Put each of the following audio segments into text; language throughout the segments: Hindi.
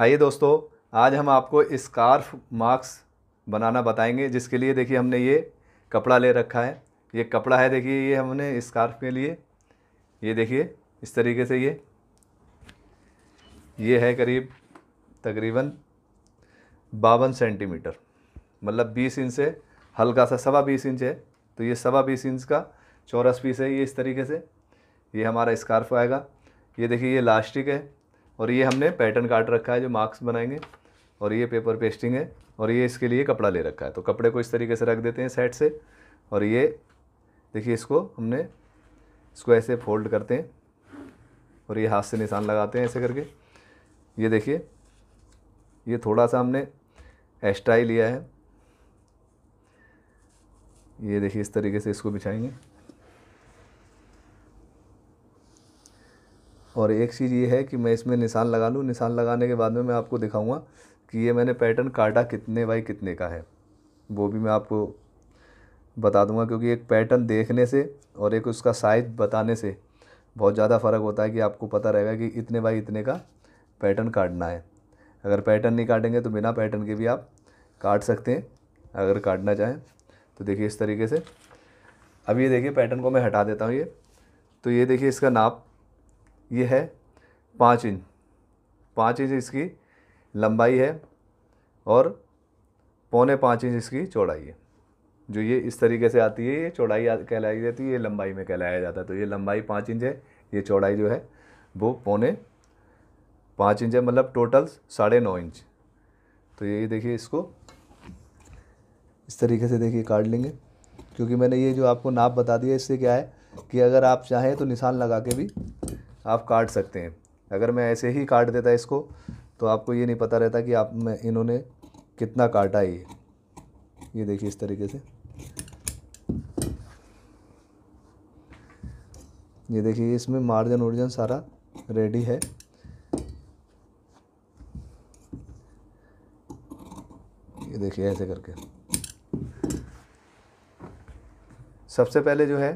आइए दोस्तों आज हम आपको स्कार्फ मास्क बनाना बताएंगे जिसके लिए देखिए हमने ये कपड़ा ले रखा है ये कपड़ा है देखिए ये हमने स्कार्फ के लिए ये देखिए इस तरीके से ये ये है करीब तकरीबन बावन सेंटीमीटर मतलब बीस इंच से हल्का सा सवा बीस इंच है तो ये सवा बीस इंच का चौरस पीस है ये इस तरीके से ये हमारा स्कार्फ आएगा ये देखिए ये लास्टिक है और ये हमने पैटर्न काट रखा है जो मार्क्स बनाएंगे और ये पेपर पेस्टिंग है और ये इसके लिए कपड़ा ले रखा है तो कपड़े को इस तरीके से रख देते हैं सेट से और ये देखिए इसको हमने इसको ऐसे फोल्ड करते हैं और ये हाथ से निशान लगाते हैं ऐसे करके ये देखिए ये थोड़ा सा हमने एक्स्ट्रा ही लिया है ये देखिए इस तरीके से इसको बिछाएंगे और एक चीज़ ये है कि मैं इसमें निशान लगा लूँ निशान लगाने के बाद में मैं आपको दिखाऊँगा कि ये मैंने पैटर्न काटा कितने बाई कितने का है वो भी मैं आपको बता दूंगा क्योंकि एक पैटर्न देखने से और एक उसका साइज बताने से बहुत ज़्यादा फ़र्क होता है कि आपको पता रहेगा कि इतने बाई इतने का पैटर्न काटना है अगर पैटर्न नहीं काटेंगे तो बिना पैटर्न के भी आप काट सकते हैं अगर काटना चाहें तो देखिए इस तरीके से अब ये देखिए पैटर्न को मैं हटा देता हूँ ये तो ये देखिए इसका नाप ये है पाँच इंच पाँच इंच इसकी लंबाई है और पौने पाँच इंच इसकी चौड़ाई है जो ये इस तरीके से आती है ये चौड़ाई कहलाई जाती है ये लंबाई में कहलाया जाता है तो ये लंबाई पाँच इंच है ये चौड़ाई जो है वो पौने पाँच इंच है मतलब टोटल साढ़े नौ इंच तो ये देखिए इसको इस तरीके से देखिए काट लेंगे क्योंकि मैंने ये जो आपको नाप बता दिया इससे क्या है कि अगर आप चाहें तो निशान लगा के भी आप काट सकते हैं अगर मैं ऐसे ही काट देता इसको तो आपको ये नहीं पता रहता कि आप में इन्होंने कितना काटा ये ये देखिए इस तरीके से ये देखिए इसमें मार्जन उर्जन सारा रेडी है ये देखिए ऐसे करके सबसे पहले जो है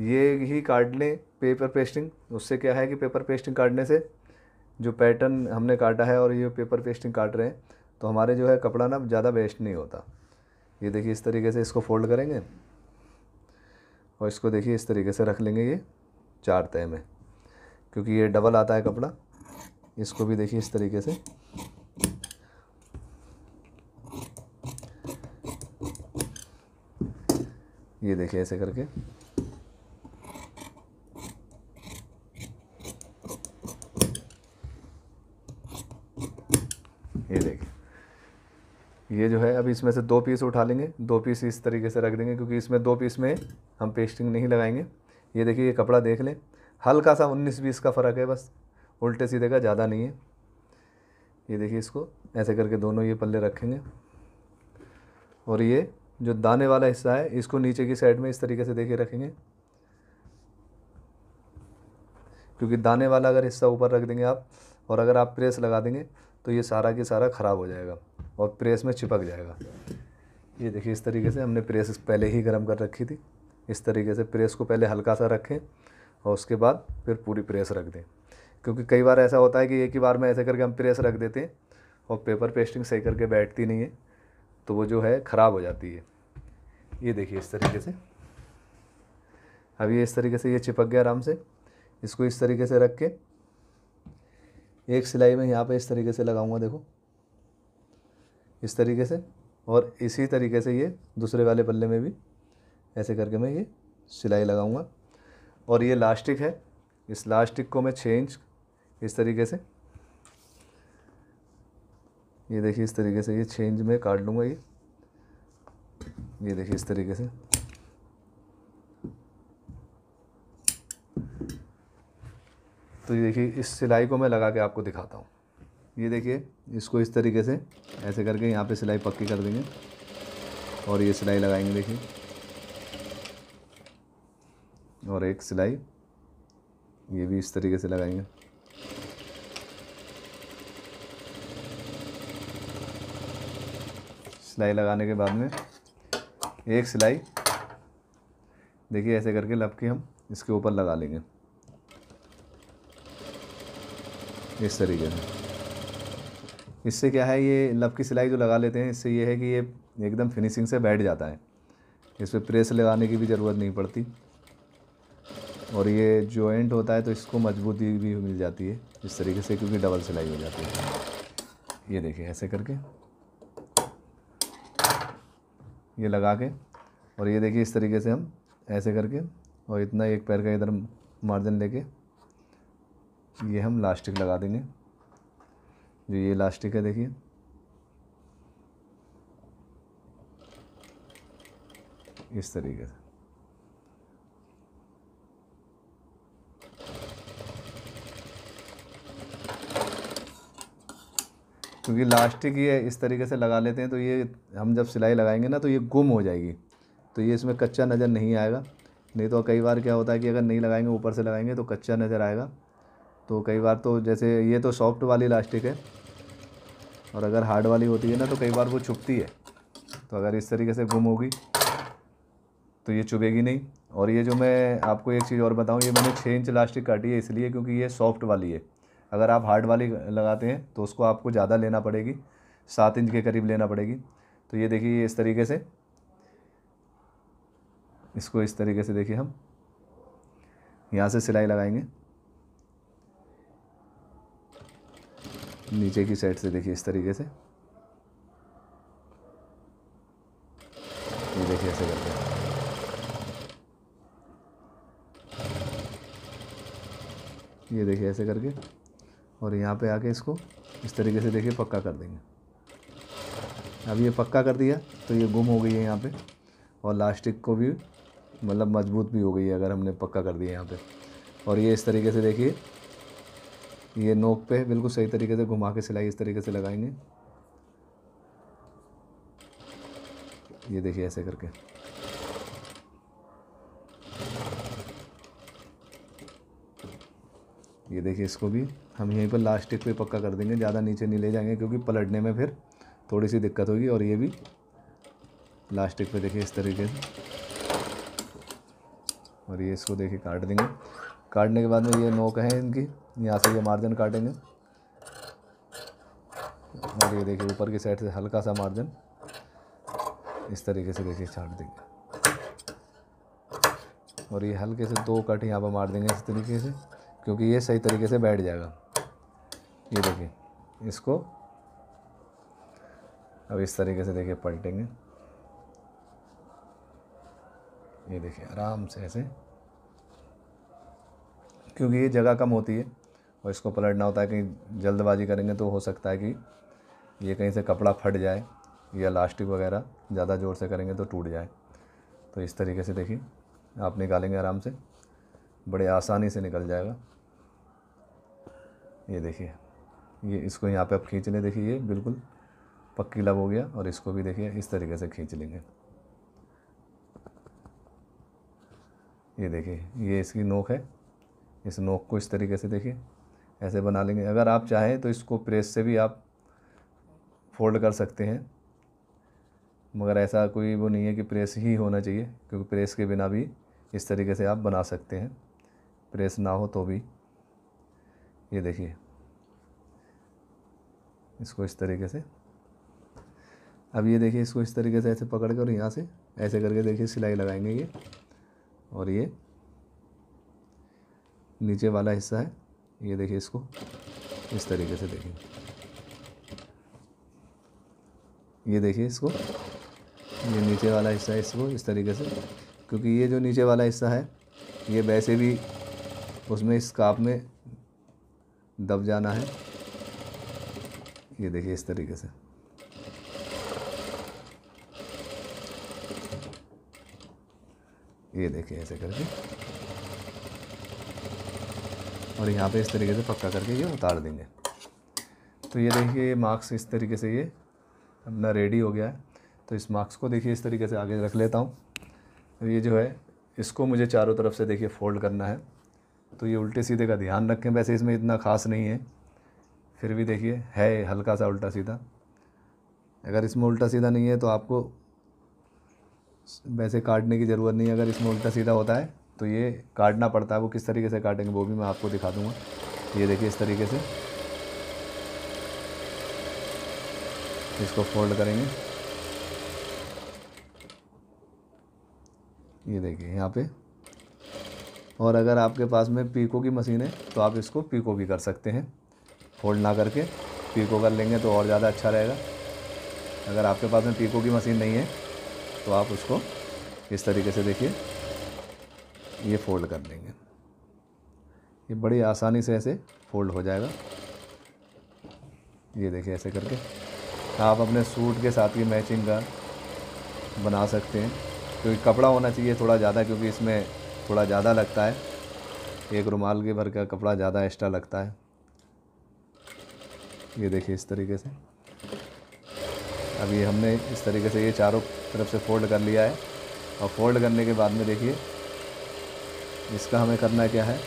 ये ही काट लें पेपर पेस्टिंग उससे क्या है कि पेपर पेस्टिंग काटने से जो पैटर्न हमने काटा है और ये पेपर पेस्टिंग काट रहे हैं तो हमारे जो है कपड़ा ना ज़्यादा वेस्ट नहीं होता ये देखिए इस तरीके से इसको फोल्ड करेंगे और इसको देखिए इस तरीके से रख लेंगे ये चार तय में क्योंकि ये डबल आता है कपड़ा इसको भी देखिए इस तरीके से ये देखिए ऐसे करके ये जो है अब इसमें से दो पीस उठा लेंगे दो पीस इस तरीके से रख देंगे क्योंकि इसमें दो पीस में हम पेस्टिंग नहीं लगाएंगे ये देखिए ये कपड़ा देख लें हल्का सा उन्नीस बीस का फ़र्क है बस उल्टे सीधे का ज़्यादा नहीं है ये देखिए इसको ऐसे करके दोनों ये पल्ले रखेंगे और ये जो दाने वाला हिस्सा है इसको नीचे की साइड में इस तरीके से देखे रखेंगे क्योंकि दाने वाला अगर हिस्सा ऊपर रख देंगे आप और अगर आप प्रेस लगा देंगे तो ये सारा के सारा ख़राब हो जाएगा और प्रेस में चिपक जाएगा ये देखिए इस तरीके से हमने प्रेस पहले ही गर्म कर रखी थी इस तरीके से प्रेस को पहले हल्का सा रखें और उसके बाद फिर पूरी प्रेस रख दें क्योंकि कई बार ऐसा होता है कि एक ही बार में ऐसे करके हम प्रेस रख देते हैं और पेपर पेस्टिंग सही करके बैठती नहीं है तो वो जो है ख़राब हो जाती है ये देखिए इस तरीके से अब ये इस तरीके से ये चिपक गया आराम से इसको इस तरीके से रख के एक सिलाई में यहाँ पे इस तरीके से लगाऊंगा देखो इस तरीके से और इसी तरीके से ये दूसरे वाले पल्ले में भी ऐसे करके मैं ये सिलाई लगाऊंगा और ये लास्टिक है इस लास्टिक को मैं छः इंच इस तरीके से ये देखिए इस तरीके से ये छः इंच में काट लूँगा ये ये देखिए इस तरीके से तो ये देखिए इस सिलाई को मैं लगा के आपको दिखाता हूँ ये देखिए इसको इस तरीके से ऐसे करके यहाँ पे सिलाई पक्की कर देंगे और ये सिलाई लगाएंगे देखिए और एक सिलाई ये भी इस तरीके से लगाएंगे सिलाई लगाने के बाद में एक सिलाई देखिए ऐसे करके लपके हम इसके ऊपर लगा लेंगे इस तरीके से इससे क्या है ये लब की सिलाई जो लगा लेते हैं इससे ये है कि ये एकदम फिनिशिंग से बैठ जाता है इस पर प्रेस लगाने की भी ज़रूरत नहीं पड़ती और ये जॉइंट होता है तो इसको मजबूती भी मिल जाती है इस तरीके से क्योंकि डबल सिलाई हो जाती है ये देखिए ऐसे करके ये लगा के और ये देखिए इस तरीके से हम ऐसे करके और इतना एक पैर का इधर मार्जिन लेके ये हम लास्टिक लगा देंगे जो ये इलास्टिक है देखिए इस तरीके से क्योंकि लास्टिक ये इस तरीके से लगा लेते हैं तो ये हम जब सिलाई लगाएंगे ना तो ये गुम हो जाएगी तो ये इसमें कच्चा नज़र नहीं आएगा नहीं तो कई बार क्या होता है कि अगर नहीं लगाएंगे ऊपर से लगाएंगे तो कच्चा नज़र आएगा तो कई बार तो जैसे ये तो सॉफ्ट वाली इलास्टिक है और अगर हार्ड वाली होती है ना तो कई बार वो छुपती है तो अगर इस तरीके से गुम होगी तो ये चुभेगी नहीं और ये जो मैं आपको एक चीज़ और बताऊँ ये मैंने छः इंच लास्टिक काटी है इसलिए क्योंकि ये सॉफ्ट वाली है अगर आप हार्ड वाली लगाते हैं तो उसको आपको ज़्यादा लेना पड़ेगी सात इंच के करीब लेना पड़ेगी तो ये देखिए इस तरीके से इसको इस तरीके से देखिए हम यहाँ से सिलाई लगाएंगे नीचे की साइड से देखिए इस तरीके से ये देखिए ऐसे करके ये देखिए ऐसे करके और यहाँ पे आके इसको इस तरीके से देखिए पक्का कर देंगे अब ये पक्का कर दिया तो ये गुम हो गई है यहाँ पे और लास्टिक को भी मतलब मजबूत भी हो गई है अगर हमने पक्का कर दिया यहाँ पे और ये इस तरीके से देखिए ये नोक पे बिल्कुल सही तरीके से घुमा के सिलाई इस तरीके से लगाएंगे ये देखिए ऐसे करके ये देखिए इसको भी हम यहीं पर लास्टिक पे पक्का कर देंगे ज़्यादा नीचे नहीं ले जाएंगे क्योंकि पलटने में फिर थोड़ी सी दिक्कत होगी और ये भी लास्टिक पे देखिए इस तरीके से और ये इसको देखिए काट देंगे काटने के बाद में ये नोक है इनकी यहाँ से ये मार्जिन काटेंगे और ये देखिए ऊपर की साइड से हल्का सा मार्जिन इस तरीके से देखिए छाट देंगे और ये हल्के से दो कट यहाँ पर मार देंगे इस तरीके से क्योंकि ये सही तरीके से बैठ जाएगा ये देखिए इसको अब इस तरीके से देखिए पलटेंगे ये देखिए आराम से ऐसे क्योंकि ये जगह कम होती है और इसको पलटना होता है कि जल्दबाजी करेंगे तो हो सकता है कि ये कहीं से कपड़ा फट जाए या लास्टिक वगैरह ज़्यादा ज़ोर से करेंगे तो टूट जाए तो इस तरीके से देखिए आप निकालेंगे आराम से बड़े आसानी से निकल जाएगा ये देखिए ये इसको यहाँ पे आप खींच लें देखिए ये बिल्कुल पक्की लब हो गया और इसको भी देखिए इस तरीके से खींच लेंगे ये देखिए ये इसकी नोक है इस नोक को इस तरीके से देखिए ऐसे बना लेंगे अगर आप चाहें तो इसको प्रेस से भी आप फोल्ड कर सकते हैं मगर ऐसा कोई वो नहीं है कि प्रेस ही होना चाहिए क्योंकि प्रेस के बिना भी इस तरीके से आप बना सकते हैं प्रेस ना हो तो भी ये देखिए इसको इस तरीके से अब ये देखिए इसको इस तरीके से ऐसे पकड़ कर और यहाँ से ऐसे करके देखिए सिलाई लगाएंगे ये और ये नीचे वाला हिस्सा है ये देखिए इसको इस तरीके से देखिए ये देखिए इसको ये नीचे वाला हिस्सा है इसको इस तरीके से क्योंकि ये जो नीचे वाला हिस्सा है ये वैसे भी उसमें इस काप में दब जाना है ये देखिए इस तरीके से ये देखिए ऐसे करके और यहाँ पे इस तरीके से पक्का करके ये उतार देंगे तो ये देखिए मार्क्स इस तरीके से ये अपना रेडी हो गया है तो इस मार्क्स को देखिए इस तरीके से आगे रख लेता हूँ तो ये जो है इसको मुझे चारों तरफ से देखिए फ़ोल्ड करना है तो ये उल्टे सीधे का ध्यान रखें वैसे इसमें इतना खास नहीं है फिर भी देखिए है हल्का सा उल्टा सीधा अगर इसमें उल्टा सीधा नहीं है तो आपको वैसे काटने की ज़रूरत नहीं है अगर इसमें उल्टा सीधा होता है तो ये काटना पड़ता है वो किस तरीके से काटेंगे वो भी मैं आपको दिखा दूँगा ये देखिए इस तरीके से इसको फोल्ड करेंगे ये देखिए यहाँ पे और अगर आपके पास में पीको की मशीन है तो आप इसको पीको भी कर सकते हैं फोल्ड ना करके पीको कर लेंगे तो और ज़्यादा अच्छा रहेगा अगर आपके पास में पीको की मशीन नहीं है तो आप उसको इस तरीके से देखिए ये फ़ोल्ड कर देंगे ये बड़ी आसानी से ऐसे फ़ोल्ड हो जाएगा ये देखिए ऐसे करके आप अपने सूट के साथ ही मैचिंग का बना सकते हैं क्योंकि कपड़ा होना चाहिए थोड़ा ज़्यादा क्योंकि इसमें थोड़ा ज़्यादा लगता है एक रुमाल के भर का कपड़ा ज़्यादा एक्स्ट्रा लगता है ये देखिए इस तरीके से अभी हमने इस तरीके से ये चारों तरफ से फोल्ड कर लिया है और फोल्ड करने के बाद में देखिए इसका हमें करना क्या है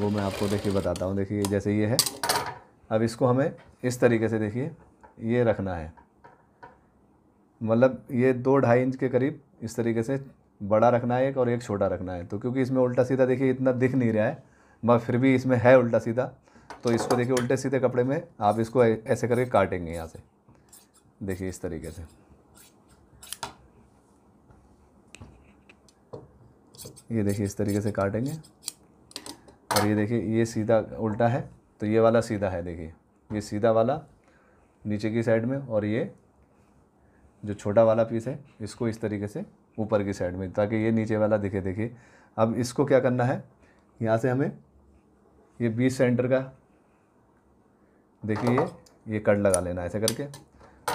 वो मैं आपको देखिए बताता हूँ देखिए जैसे ये है अब इसको हमें इस तरीके से देखिए ये रखना है मतलब ये दो ढाई इंच के करीब इस तरीके से बड़ा रखना है एक और एक छोटा रखना है तो क्योंकि इसमें उल्टा सीधा देखिए इतना दिख नहीं रहा है मगर फिर भी इसमें है उल्टा सीधा तो इसको देखिए उल्टे सीधे कपड़े में आप इसको ऐसे करके काटेंगे यहाँ से देखिए इस तरीके से ये देखिए इस तरीके से काटेंगे और ये देखिए ये सीधा उल्टा है तो ये वाला सीधा है देखिए ये सीधा वाला नीचे की साइड में और ये जो छोटा वाला पीस है इसको इस तरीके से ऊपर की साइड में ताकि ये नीचे वाला दिखे देखिए अब इसको क्या करना है यहाँ से हमें ये बीस सेंटर का देखिए ये ये कट लगा लेना ऐसे करके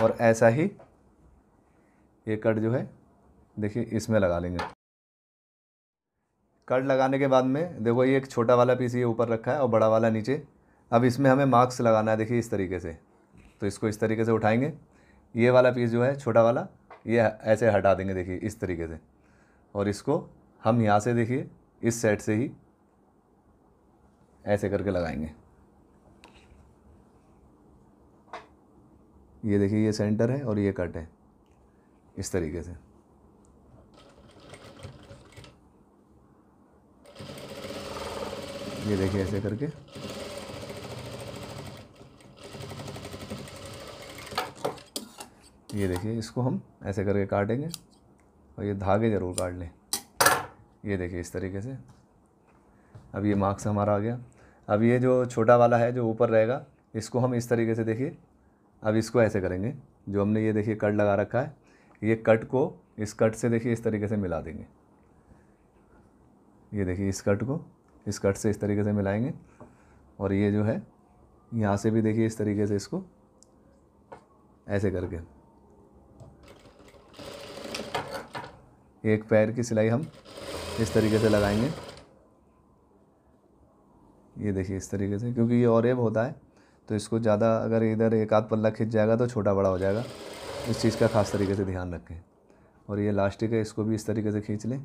और ऐसा ही ये कट जो है देखिए इसमें लगा लेंगे कट लगाने के बाद में देखो ये एक छोटा वाला पीस ये ऊपर रखा है और बड़ा वाला नीचे अब इसमें हमें मार्क्स लगाना है देखिए इस तरीके से तो इसको इस तरीके से उठाएंगे ये वाला पीस जो है छोटा वाला ये ऐसे हटा देंगे देखिए इस तरीके से और इसको हम यहाँ से देखिए इस सेट से ही ऐसे करके लगाएंगे ये देखिए ये सेंटर है और ये कट है इस तरीके से ये देखिए ऐसे करके ये देखिए इसको हम ऐसे करके काटेंगे और ये धागे ज़रूर काट लें ये देखिए इस तरीके से अब ये मार्क्स हमारा आ गया अब ये जो छोटा वाला है जो ऊपर रहेगा इसको हम इस तरीके से देखिए अब इसको ऐसे करेंगे जो हमने ये देखिए कट लगा रखा है ये कट को इस कट से देखिए इस तरीके से मिला देंगे ये देखिए इस कट को इस कट से इस तरीके से मिलाएंगे और ये जो है यहाँ से भी देखिए इस तरीके से इसको ऐसे करके एक पैर की सिलाई हम इस तरीके से लगाएंगे ये देखिए इस तरीके से क्योंकि ये और होता है तो इसको ज़्यादा अगर इधर एक आध पल्ला खिंच जाएगा तो छोटा बड़ा हो जाएगा इस चीज़ का खास तरीके से ध्यान रखें और ये लास्टिक है इसको भी इस तरीके से खींच लें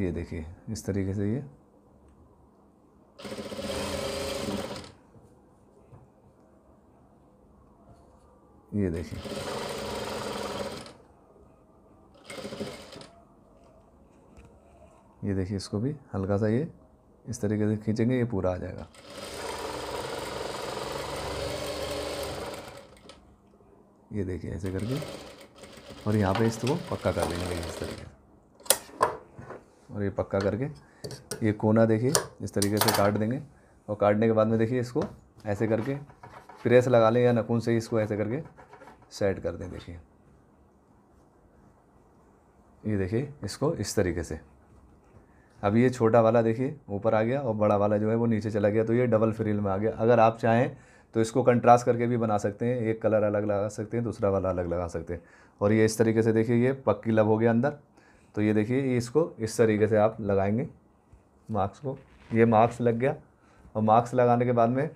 ये देखिए इस तरीके से ये ये देखिए ये देखिए इसको भी हल्का सा ये इस तरीके से खींचेंगे ये पूरा आ जाएगा ये देखिए ऐसे करके और यहाँ पे इसको पक्का कर देंगे इस तरीके और ये पक्का करके ये कोना देखिए इस तरीके से काट देंगे और काटने के बाद में देखिए इसको ऐसे करके प्रेस लगा लें या नखून से इसको ऐसे करके सेट कर दें देखिए ये देखिए इसको इस तरीके से अब ये छोटा वाला देखिए ऊपर आ गया और बड़ा वाला जो है वो नीचे चला गया तो ये डबल फ्रिल में आ गया अगर आप चाहें तो इसको कंट्रास्ट करके भी बना सकते हैं एक कलर अलग लगा सकते हैं दूसरा वाला अलग लगा सकते हैं और ये इस तरीके से देखिए ये पक्की लब हो गया अंदर तो ये देखिए ये इसको इस तरीके से आप लगाएंगे मार्क्स को ये मार्क्स लग गया और मार्क्स लगाने के बाद में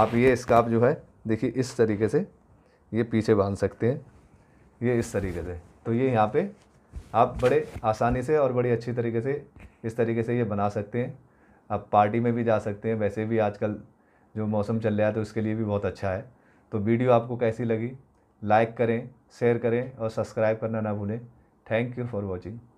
आप ये स्कार्फ जो है देखिए इस तरीके से ये पीछे बांध सकते हैं ये इस तरीके से तो ये यहाँ पे आप बड़े आसानी से और बड़ी अच्छी तरीके से इस तरीके से ये बना सकते हैं आप पार्टी में भी जा सकते हैं वैसे भी आजकल जो मौसम चल रहा है तो उसके लिए भी बहुत अच्छा है तो वीडियो आपको कैसी लगी लाइक करें शेयर करें और सब्सक्राइब करना ना भूलें थैंक यू फॉर वॉचिंग